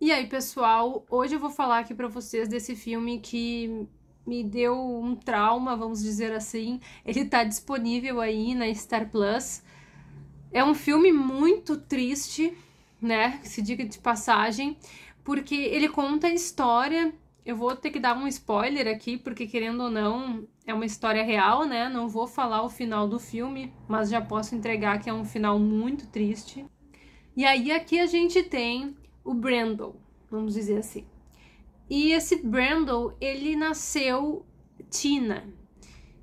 E aí, pessoal, hoje eu vou falar aqui para vocês desse filme que me deu um trauma, vamos dizer assim. Ele tá disponível aí na Star Plus. É um filme muito triste, né? Se diga de passagem, porque ele conta a história. Eu vou ter que dar um spoiler aqui, porque querendo ou não, é uma história real, né? Não vou falar o final do filme, mas já posso entregar que é um final muito triste. E aí aqui a gente tem o Brandon, vamos dizer assim. E esse Brandon, ele nasceu Tina.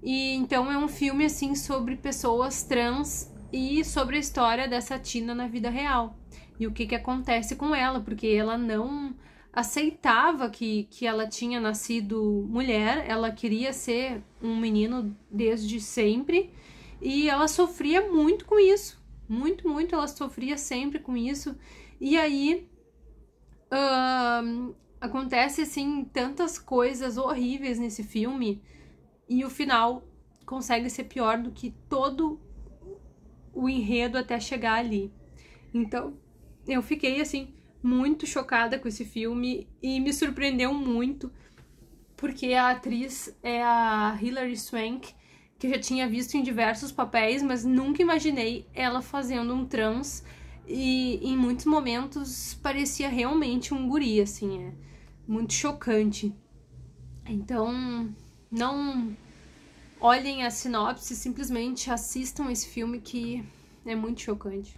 E então é um filme assim sobre pessoas trans e sobre a história dessa Tina na vida real. E o que que acontece com ela, porque ela não aceitava que, que ela tinha nascido mulher, ela queria ser um menino desde sempre e ela sofria muito com isso, muito, muito, ela sofria sempre com isso. E aí acontece, assim, tantas coisas horríveis nesse filme. E o final consegue ser pior do que todo o enredo até chegar ali. Então, eu fiquei, assim, muito chocada com esse filme e me surpreendeu muito, porque a atriz é a Hilary Swank, que eu já tinha visto em diversos papéis, mas nunca imaginei ela fazendo um trans e em muitos momentos parecia realmente um guri, assim, é muito chocante. Então, não olhem a sinopse, simplesmente assistam esse filme que é muito chocante.